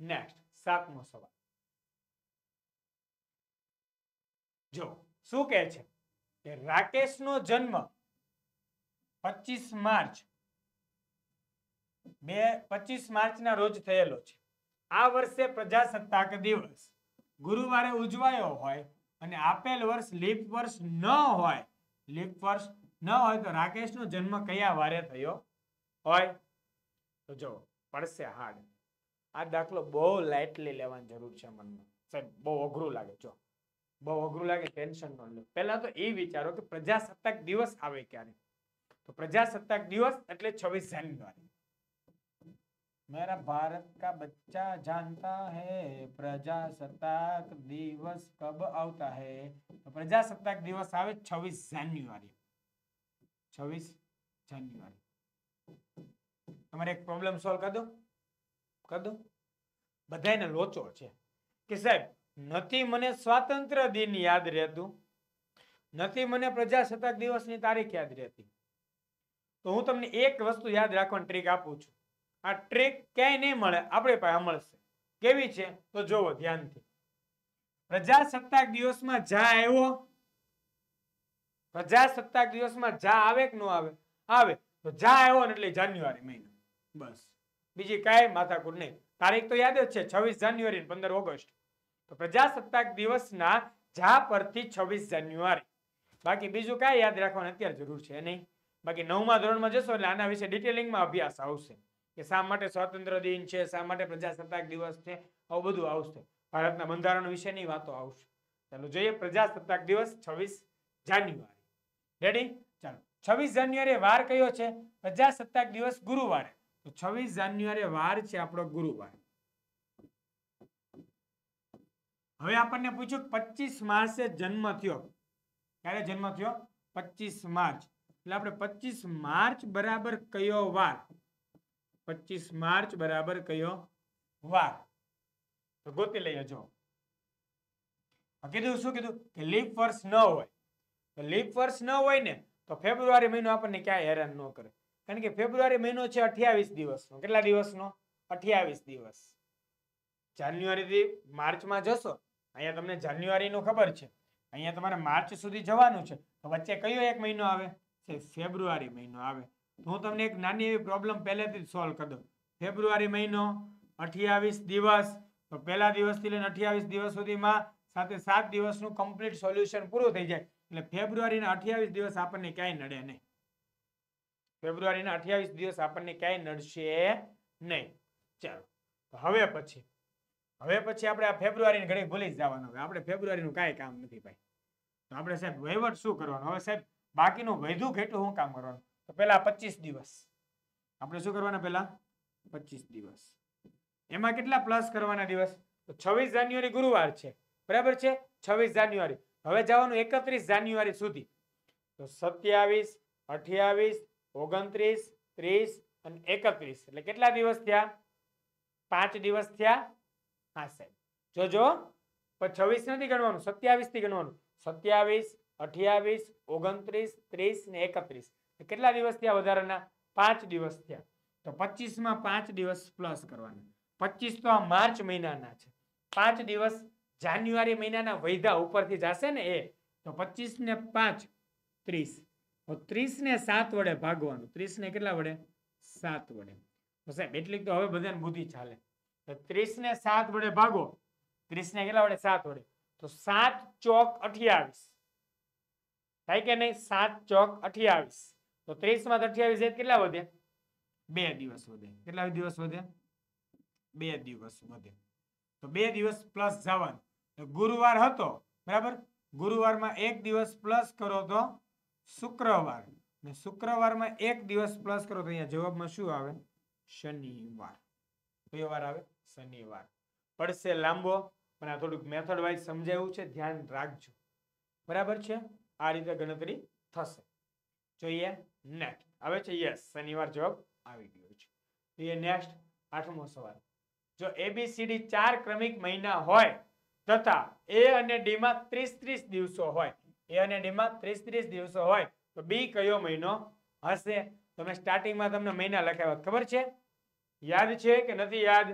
નેક્સ્ટ સાતમો સવાલ જો શું કહે છે કે રાકેશનો જન્મ પચીસ માર્ચ બે પચીસ માર્ચના રોજ થયેલો છે આ વર્ષે પ્રજાસત્તાક દિવસ ગુરુવારે ઉજવાયો હોય અને આપેલ વર્ષ લીપ વર્ષ ન હોય લીપ વર્ષ ન હોય તો રાકેશ નો જન્મ કયા વારે થયો હોય તો જો પડશે હાડ આ દાખલો બહુ લાઇટલી લેવાની જરૂર છે મનમાં સાહેબ બહુ અઘરું લાગે જો બહુ અઘરું લાગે ટેન્શન ન લો પહેલા તો એ વિચારો કે પ્રજાસત્તાક દિવસ આવે ક્યારે તો પ્રજાસત્તાક દિવસ એટલે છવ્વીસ જાન્યુઆરી मेरा ભારત કા બચ્ચા जानता है પ્રજાસત્તાક દિવસ કબ આવતા હે પ્રજાસત્તાક દિવસ આવે છવ્વીસ જાન્યુઆરી છવ્વીસ જાન્યુઆરી તમારે એક પ્રોબ્લેમ સોલ્વ કરી દો કરી દો બધાને લોચો છે કે સાહેબ નથી મને સ્વાતંત્ર દિન યાદ રહેતું નથી મને પ્રજાસત્તાક દિવસની તારીખ યાદ રહેતી તો હું તમને એક વસ્તુ યાદ રાખવાની ટ્રીક આપું છું આ ટ્રીક ક્યાંય નહીં મળે આપણે પાસે મળશે કેવી છે તો જોવો ધ્યાનથી પ્રજાસત્તાક દિવસમાં જ્યાં આવ્યો પ્રજાસત્તાક દિવસમાં જા આવે કે ન આવે આવે તો જા આવ્યો ને એટલે જાન્યુઆરી મહિનો બસ બીજી કાંઈ માથાકૂટ નહીં તારીખ તો યાદ જ છે છવ્વીસ જાન્યુઆરી પંદર ઓગસ્ટ તો પ્રજાસત્તાક દિવસના જા પરથી છવ્વીસ જાન્યુઆરી બાકી બીજું કાંઈ યાદ રાખવાની અત્યારે જરૂર છે નહીં બાકી નવમા ધોરણમાં જશો એટલે આના વિશે ડિટેલિંગમાં અભ્યાસ આવશે કે શા માટે સ્વતંત્ર દિન છે શા માટે પ્રજાસત્તાક દિવસ છે આવું બધું આવશે ભારતના બંધારણ વિશેની વાતો આવશે ચાલો જોઈએ પ્રજાસત્તાક દિવસ છવ્વીસ જાન્યુઆરી રેડી ચાલો છવ્વીસ જાન્યુઆરી વાર કયો છે પ્રજાસત્તાક દિવસ ગુરુવારે તો છવ્વીસ જાન્યુઆરી વાર છે આપણો ગુરુવાર હવે આપણને પૂછ્યું પચીસ માર્ચે જન્મ થયો ક્યારે જન્મ થયો પચીસ માર્ચ એટલે આપણે પચીસ માર્ચ બરાબર કયો વાર પચીસ માર્ચ બરાબર કયો વાર તો ગોતી લઈએ જો કીધું શું કીધું કે લીપ વર્ષ ન હોય લીપ વર્ષ ન હોય ને તો ફેબ્રુઆરી મહિનો આપણને ક્યાંય હેરાન ન કરે કારણ કે ફેબ્રુઆરી મહિનો છે અઠ્યાવીસ દિવસનો કેટલા દિવસનો અઠ્યાવીસ દિવસ જાન્યુઆરીથી માર્ચમાં જશો અહીંયા તમને જાન્યુઆરીનું ખબર છે અહીંયા તમારે માર્ચ સુધી જવાનું છે તો વચ્ચે કયો એક મહિનો આવે છે ફેબ્રુઆરી મહિનો આવે તો હું તમને એક નાની એવી પ્રોબ્લેમ પહેલેથી જ સોલ્વ કરી દઉં ફેબ્રુઆરી મહિનો અઠ્યાવીસ દિવસ તો પહેલા દિવસથી લઈને અઠ્યાવીસ દિવસ સુધીમાં સાથે સાત દિવસનું કમ્પ્લીટ સોલ્યુશન પૂરું થઈ જાય એટલે ફેબ્રુઆરીના અઠ્યાવીસ દિવસ આપણને ક્યાંય નડે નહીં ફેબ્રુઆરીના અઠ્યાવીસ દિવસ આપણને ક્યાંય નડશે નહીં ચાલો હવે પછી હવે પછી આપણે આ ફેબ્રુઆરીની ઘડી ભૂલી જ જવાનું હવે આપણે ફેબ્રુઆરીનું કાંઈ કામ નથી ભાઈ તો આપણે સાહેબ વહીવટ શું કરવાનું હવે સાહેબ બાકીનું વધુ ઘેટું શું કામ કરવાનું તો પહેલા પચીસ દિવસ આપણે શું કરવાના પહેલા પચીસ દિવસ એમાં કેટલા પ્લસ કરવાના દિવસ તો છવ્વીસ જાન્યુઆરી ગુરુવાર છે બરાબર છે છવ્વીસ જાન્યુઆરી હવે જવાનું એકત્રીસ જાન્યુઆરી સુધી તો સત્યાવીસ અઠ્યાવીસ ઓગણત્રીસ ત્રીસ અને એકત્રીસ એટલે કેટલા દિવસ થયા પાંચ દિવસ થયા હા સાહેબ જોજો છવ્વીસ નથી ગણવાનું સત્યાવીસ થી ગણવાનું સત્યાવીસ અઠ્યાવીસ ઓગણત્રીસ ત્રીસ ને એકત્રીસ કેટલા દિવસ થયા વધારાના પાંચ દિવસ થયા તો પચીસમાં પાંચ દિવસ પ્લસ કરવાના પચીસ તો આ માર્ચ મહિનાના છે પાંચ દિવસ જાન્યુઆરી મહિનાના વૈધા ઉપરથી જશે ને એ તો પચીસ ને પાંચ ત્રીસ ત્રીસ ને સાત વડે ભાગવાનું ત્રીસ ને કેટલા વડે સાત વડે તો સાહેબ એટલી તો હવે બધાને બુદ્ધિ ચાલે તો ત્રીસ ને સાત વડે ભાગો ત્રીસ ને કેટલા વડે સાત વડે તો સાત ચોક અઠ્યાવીસ થાય કે નહીં સાત ચોક અઠ્યાવીસ તો ત્રીસ માં અઠ્યાવીસ કેટલા વધે બે દિવસ વધે કેટલા દિવસ વધે બે દિવસ વધે તો બે દિવસ પ્લસ જવાનું ગુરુવાર હતો બરાબર ગુરુવારમાં એક દિવસ પ્લસ કરો તો શુક્રવાર ને શુક્રવારમાં એક દિવસ પ્લસ કરો તો અહીંયા જવાબમાં શું આવે શનિવાર કયો વાર આવે શનિવાર પડશે લાંબો પણ આ થોડુંક મેથડ વાઇઝ સમજાવ્યું છે ધ્યાન રાખજો બરાબર છે આ રીતે ગણતરી થશે જોઈએ નેક્સ્ટ આવે છે યસ શનિવાર જવાબ આવી ગયો છે એ નેક્સ્ટ આઠમો સવાલ જો એબીસીડી ચાર ક્રમિક મહિના હોય તથા એ અને ડી માં ત્રીસ ત્રીસ દિવસો હોય એ અને ડી માં ત્રીસ ત્રીસ દિવસો હોય તો બી કયો મહિનો હશે તો તમે સ્ટાર્ટિંગમાં તમને મહિના લખાવ્યા ખબર છે યાદ છે કે નથી યાદ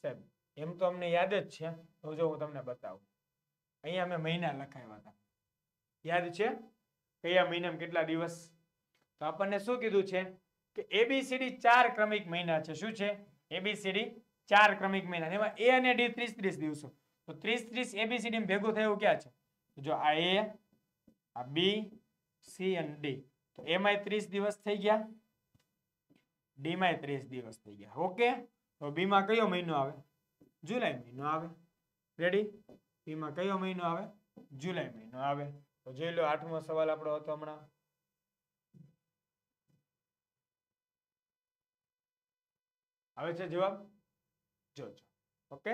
સાહેબ એમ તો અમને યાદ જ છે તો જો હું તમને બતાવું અહીંયા મેં મહિના લખાવ્યા હતા યાદ છે કયા મહિનામાં કેટલા દિવસ તો આપણને શું કીધું છે કે એબીસીડી ચાર ક્રમિક મહિના છે શું છે એબીસીડી ચાર ક્રમિક મહિના એમાં એ અને ડી ત્રીસ ત્રીસ દિવસો તો ત્રીસ ત્રીસ એબીસીડી ભેગું થયું ક્યાં છે જો આ એ આ બી સી અને ડી તો એમાંય ત્રીસ દિવસ થઈ ગયા ડી માં ત્રીસ દિવસ થઈ ગયા ઓકે તો બી માં કયો મહિનો આવે જુલાઈ મહિનો આવે રેડી બી માં કયો મહિનો આવે જુલાઈ મહિનો આવે તો જોઈ લો આઠમો સવાલ આપણો હતો હમણાં આવે છે જવાબ જોજો ઓકે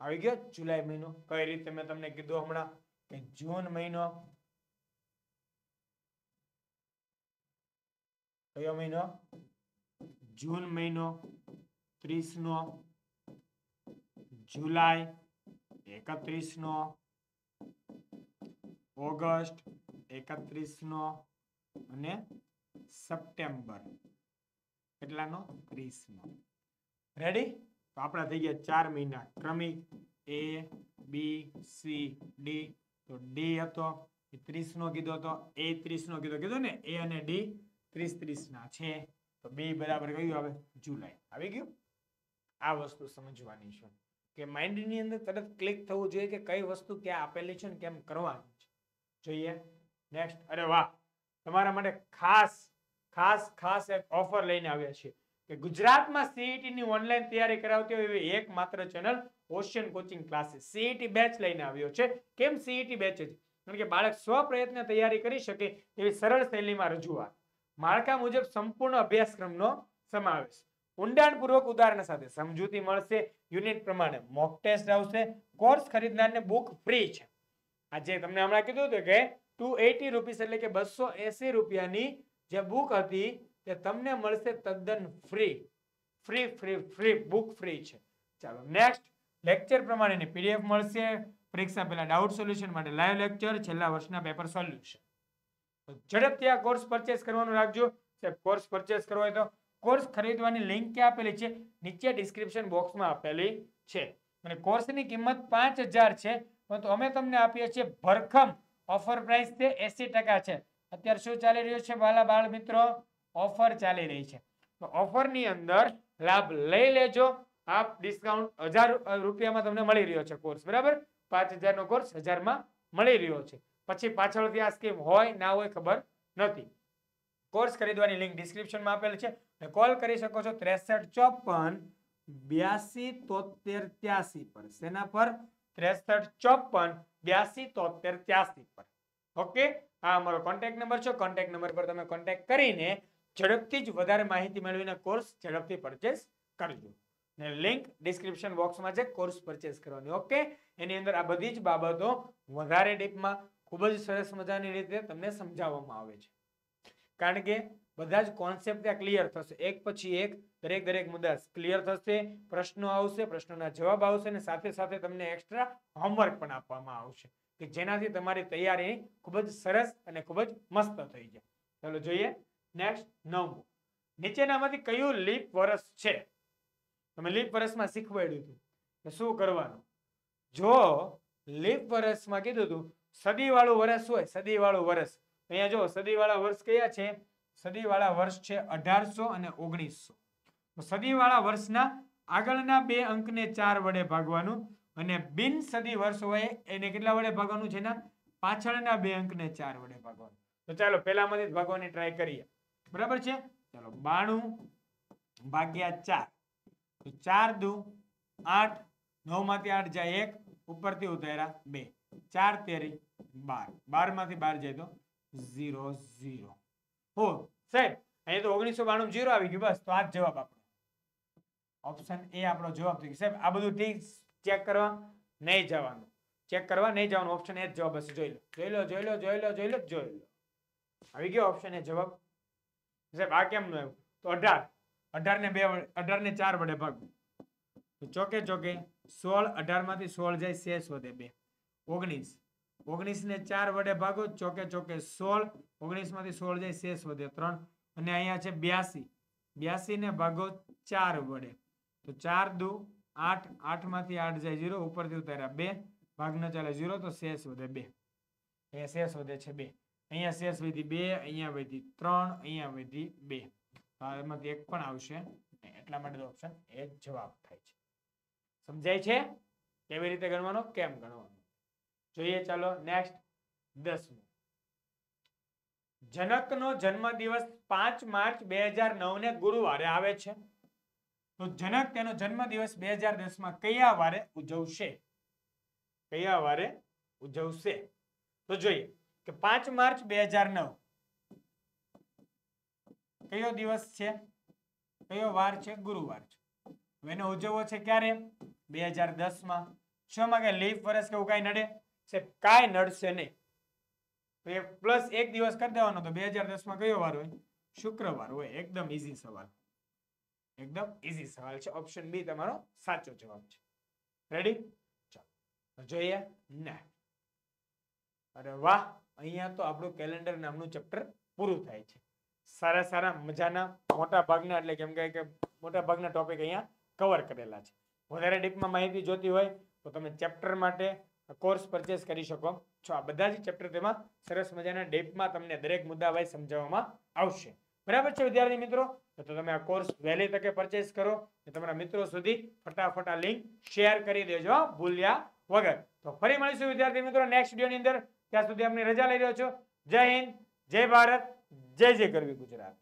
આવી ગયો જુલાઈ મહિનો કઈ રીતે મેં તમને કીધું હમણાં કે જૂન મહિનો કયો મહિનો જૂન મહિનો ત્રીસ નો જુલાઈ એકત્રીસ નો ઓગસ્ટ એકત્રીસ નો અને સપ્ટેમ્બર કેટલાનો ત્રીસ નો રેડી તો આપણા થઈ ગયા ચાર મહિના ક્રમિક એ બી સી ડી તો ડી હતો એ ત્રીસનો કીધો હતો એ ત્રીસનો કીધો કીધો ને એ અને ડી ત્રીસ ત્રીસના છે તો બે બરાબર કયું આવે જુલાઈ આવી ગયું આ વસ્તુ સમજવાની છે કે માઇન્ડની અંદર તરત ક્લિક થવું જોઈએ કે કઈ વસ્તુ ક્યાં આપેલી છે ને કેમ કરવાની છે જોઈએ નેક્સ્ટ અરે વાહ તમારા માટે ખાસ ખાસ ખાસ એક ઓફર લઈને આવ્યા છીએ કે ગુજરાતમાં સીઈટીની e ઓનલાઈન તૈયારી કરાવતી હોય એવી એકમાત્ર channel Ocean coaching classes CET batch લઈને આવ્યો છે કેમ સીઈટી બેચ e છે કારણ કે બાળક સ્વપ્રયત્ને તૈયારી કરી શકે એવી સરળ શૈલીમાં રજૂઆત માળખા મુજબ સંપૂર્ણ અભ્યાસક્રમનો સમાવેશ ઊંડાણપૂર્વક ઉદાહરણ સાથે સમજૂતી મળશે યુનિટ પ્રમાણે મોક ટેસ્ટ આવશે કોર્સ ખરીદનારને બુક ફ્રી છે આજે તમને હમણાં કીધું હતું કે ટુ એટી રૂપીસ એટલે કે બસો એસી રૂપિયાની જે બુક હતી કે તમને મળશે તદ્દન free free free free book free છે ચાલો નેક્સ્ટ લેક્ચર પ્રમાણેની પીડીએફ મળશે પરીક્ષા પહેલા ડાઉટ સોલ્યુશન માટે લાઈવ લેક્ચર છેલ્લા વર્ષના પેપર સોલ્યુશન તો ઝડપથી આ કોર્સ પરચેસ કરવાનું રાખજો સાહેબ કોર્સ પરચેસ કરવો હોય તો કોર્સ ખરીદવાની લિંક ક્યાં આપેલી છે નીચે ડિસ્ક્રિપ્શન બોક્સમાં આપેલી છે અને કોર્સની કિંમત પાંચ છે પરંતુ અમે તમને આપીએ છીએ ભરખમ ઓફર પ્રાઇસ છે એસી છે અત્યારે શું ચાલી રહ્યું છે બાલા બાળ મિત્રો ઓફર ચાલી રહી છે તો ઓફરની અંદર લાભ લઈ લેજો આ ડિસ્કાઉન્ટ હજાર રૂપિયામાં તમને મળી રહ્યો છે કોર્સ બરાબર પાંચ હજારનો કોર્સ હજારમાં મળી રહ્યો છે પછી પાછળ આ સ્કીમ હોય ના હોય ખબર નથી કોર્સ ખરીદવાની લિંક ડિસ્ક્રિપ્શનમાં આપેલ છે અને કોલ કરી શકો છો ત્રેસઠ ચોપન બ્યાસી તોતેર ત્યાસી પર સેના પર ત્રેસઠ ચોપન બ્યાસી તોતેર ત્યાસી પર ઓકે આ અમારો કોન્ટેક્ટ નંબર છે કોન્ટેક્ટ નંબર પર તમે કોન્ટેક્ટ કરીને ઝડપથી જ વધારે માહિતી મેળવીને કોર્સ ઝડપથી પરચેસ કરજો ને લિંક ડિસ્ક્રિપ્શન બોક્સમાં છે કોર્સ પરચેસ કરવાની ઓકે એની અંદર આ બધી જ બાબતો વધારે ડીપમાં ખૂબ જ સરસ મજાની રીતે તમને સમજાવવામાં આવે છે કારણ કે બધા જ કોન્સેપ્ટ ત્યાં ક્લિયર થશે એક પછી એક દરેક દરેક મુદ્દા ક્લિયર થશે પ્રશ્નો આવશે પ્રશ્નોના જવાબ આવશે અને સાથે સાથે તમને એક્સ્ટ્રા હોમવર્ક પણ આપવામાં આવશે કે જેનાથી તમારી તૈયારી ખૂબ જ સરસ અને ખૂબ જ મસ્ત થઈ જાય ચાલો જોઈએ નેક્સ્ટ નવમું નીચેનામાંથી કયું લીપ વર્ષ છે તમે લીપ વર્ષમાં શીખવાડ્યું હતું શું કરવાનું જો લીપ વર્ષમાં કીધું હતું સદીવાળું વર્ષ હોય સદીવાળું વર્ષ અહીંયા જો સદીવાળા વર્ષ કયા છે સદીવાળા વર્ષ છે અઢારસો અને ઓગણીસો સદીવાળા વર્ષના આગળના બે અંકને ચાર વડે ભાગવાનું અને બિન સદી વર્ષ હોય એને કેટલા વડે ભાગવાનું છે એના પાછળના બે અંકને ચાર વડે ભાગવાનું તો ચાલો પહેલામાંથી જ ભાગવાની ટ્રાય કરીએ બરાબર છે ચલો બાણું ભાગ્યા ચાર તો ચાર દુ આઠ નવ માંથી આઠ જાય એક ઉપરથી ઉતાર્યા બે ચાર તેરી બાર બાર માંથી બાર જાય તો ઝીરો ઝીરો હો સાહેબ અહીંયા તો ઓગણીસો બાણું ઝીરો આવી ગયું બસ તો આ જવાબ આપણો ઓપ્શન એ આપણો જવાબ થયો સાહેબ આ બધું ઠીક ચેક કરવા નહીં જવાનું ચેક કરવા નહીં જવાનું ઓપ્શન એ જ જવાબ હશે જોઈ લો જોઈ લો જોઈ લો જોઈ લો જોઈ લો જોઈ લો આવી ગયો ઓપ્શન એ જવાબ સાહેબ આ કેમનું આવ્યું તો અઢાર અઢાર ને બે અઢાર ને ચાર વડે ભાગવું તો ચોકે ચોકે સોળ અઢાર માંથી સોળ જાય શેષ વધે બે ઓગણીસ ઓગણીસ ને ચાર વડે ભાગો ચોકે ચોકે સોળ ઓગણીસ માંથી સોળ જાય શેષ વધે ત્રણ અને અહીંયા છે બ્યાસી બ્યાસી ને ભાગો ચાર વડે તો ચાર દુ આઠ આઠ માંથી આઠ જાય ઝીરો ઉપરથી ઉતાર્યા બે ભાગ ન ચાલે ઝીરો તો શેષ વધે બે અહીંયા શેષ વધે છે બે અહીંયા શેષ વધી બે અહીંયા વધી ત્રણ અહીંયા વધી બે એમાંથી એક પણ આવશે એટલા માટે ઓપ્શન એ જવાબ થાય છે સમજાય છે કેવી રીતે ગણવાનો કેમ ગણવાનો જોઈએ ચાલો નેક્સ્ટ દસમું જનકનો જન્મદિવસ પાંચ માર્ચ બે હજાર નવ ને ગુરુવારે આવે છે તો જનક તેનો જન્મદિવસ બે હજાર દસ માં કયા વારે ઉજવશે કયા વારે ઉજવશે તો જોઈએ કે પાંચ માર્ચ બે હજાર નવ કયો દિવસ છે કયો વાર છે ગુરુવાર છે એનો ઉજવવો છે ક્યારે બે હજાર દસમાં છમાં કઈ લીપ વર્ષ કે એવું કાંઈ નડે છે કાંઈ નડશે નહીં પ્લસ એક દિવસ કરી દેવાનો તો બે હજાર દસ માં કયો વાર હોય શુક્રવાર હોય એકદમ ઈઝી સવાલ એકદમ ઈઝી સવાલ છે ઓપ્શન બી તમારો સાચો જવાબ છે રેડી ચાલો જોઈએ ના અરે વાહ અહીંયા તો આપણું કેલેન્ડર નામનું ચેપ્ટર પૂરું થાય છે સારા સારા મજાના મોટા ભાગના એટલે કેમ કે મોટા ભાગના ટોપિક અહીંયા કવર કરેલા છે વધારે ડીપમાં માહિતી જોતી હોય તો તમે ચેપ્ટર માટે કોર્સ પરચેસ કરી શકો છો આ બધા જ ચેપ્ટર તેમાં સરસ મજાના ડીપમાં તમને દરેક મુદ્દા વાય સમજાવવામાં આવશે બરાબર છે વિદ્યાર્થી મિત્રો તો તમે આ કોર્સ વહેલી તકે પરચેસ કરો તમારા મિત્રો સુધી ફટાફટ આ લિંક શેર કરી દેજો ભૂલ્યા વગર તો ફરી મળીશું વિદ્યાર્થી મિત્રો નેક્સ્ટ વિડીયોની અંદર ત્યાં સુધી અમને રજા લઈ રહ્યો છો જય હિન્દ જય ભારત જય જય કરવી ગુજરાત